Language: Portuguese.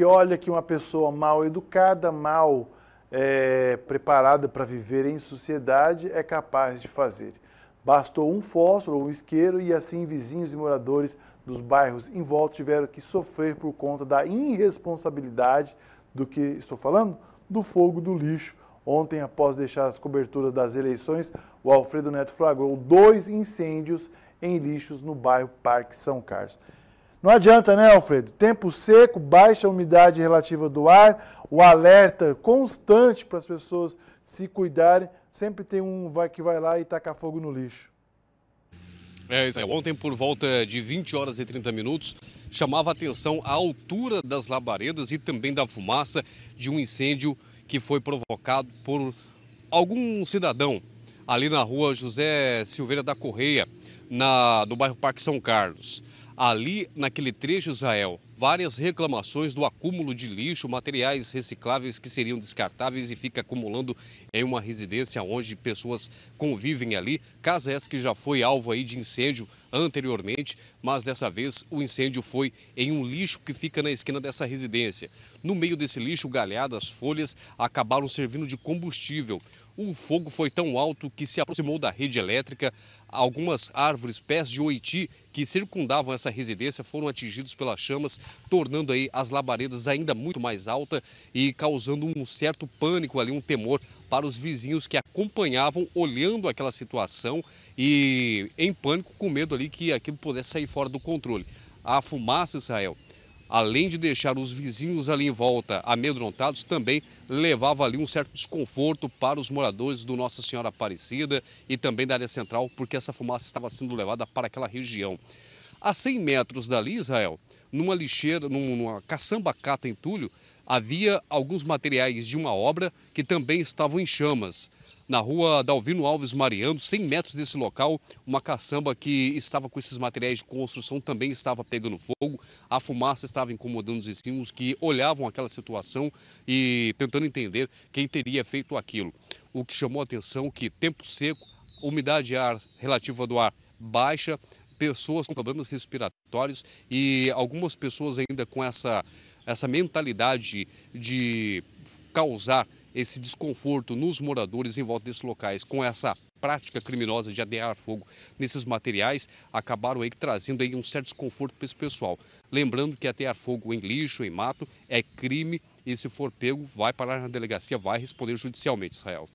que olha que uma pessoa mal educada, mal é, preparada para viver em sociedade é capaz de fazer. Bastou um fósforo ou um isqueiro e assim vizinhos e moradores dos bairros em volta tiveram que sofrer por conta da irresponsabilidade do que estou falando? Do fogo do lixo. Ontem, após deixar as coberturas das eleições, o Alfredo Neto flagrou dois incêndios em lixos no bairro Parque São Carlos. Não adianta, né, Alfredo? Tempo seco, baixa umidade relativa do ar, o alerta constante para as pessoas se cuidarem. Sempre tem um vai que vai lá e taca fogo no lixo. É, Israel, ontem, por volta de 20 horas e 30 minutos, chamava a atenção a altura das labaredas e também da fumaça de um incêndio que foi provocado por algum cidadão ali na rua José Silveira da Correia, na, do bairro Parque São Carlos ali naquele trecho, Israel, várias reclamações do acúmulo de lixo, materiais recicláveis que seriam descartáveis e fica acumulando em uma residência onde pessoas convivem ali. Casa essa que já foi alvo aí de incêndio anteriormente, mas dessa vez o incêndio foi em um lixo que fica na esquina dessa residência. No meio desse lixo, galhadas, folhas acabaram servindo de combustível. O fogo foi tão alto que se aproximou da rede elétrica. Algumas árvores, pés de oiti que circundavam essa residência foram atingidos pelas chamas tornando aí as labaredas ainda muito mais alta e causando um certo pânico ali, um temor para os vizinhos que acompanhavam, olhando aquela situação e em pânico, com medo ali que aquilo pudesse sair fora do controle. A fumaça, Israel, além de deixar os vizinhos ali em volta amedrontados, também levava ali um certo desconforto para os moradores do Nossa Senhora Aparecida e também da área central, porque essa fumaça estava sendo levada para aquela região. A 100 metros dali, Israel, numa lixeira, numa caçamba em Túlio, havia alguns materiais de uma obra que também estavam em chamas. Na rua Dalvino Alves Mariano, 100 metros desse local, uma caçamba que estava com esses materiais de construção também estava pegando fogo. A fumaça estava incomodando os vizinhos que olhavam aquela situação e tentando entender quem teria feito aquilo. O que chamou a atenção é que tempo seco, umidade de ar relativa do ar baixa, pessoas com problemas respiratórios e algumas pessoas ainda com essa, essa mentalidade de causar esse desconforto nos moradores em volta desses locais com essa prática criminosa de adear fogo nesses materiais acabaram aí trazendo aí um certo desconforto para esse pessoal. Lembrando que atear fogo em lixo, em mato, é crime e se for pego vai parar na delegacia, vai responder judicialmente, Israel.